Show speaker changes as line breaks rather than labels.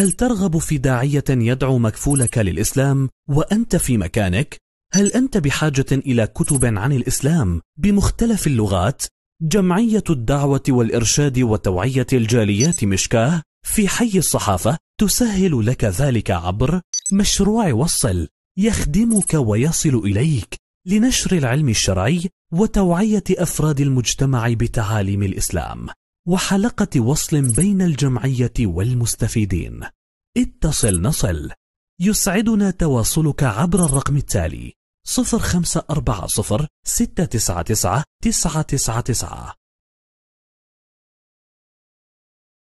هل ترغب في داعية يدعو مكفولك للإسلام وأنت في مكانك؟ هل أنت بحاجة إلى كتب عن الإسلام بمختلف اللغات؟ جمعية الدعوة والإرشاد وتوعية الجاليات مشكاه في حي الصحافة تسهل لك ذلك عبر مشروع وصل يخدمك ويصل إليك لنشر العلم الشرعي وتوعية أفراد المجتمع بتعاليم الإسلام وحلقة وصل بين الجمعية والمستفيدين اتصل نصل يسعدنا تواصلك عبر الرقم التالي 0540
699 999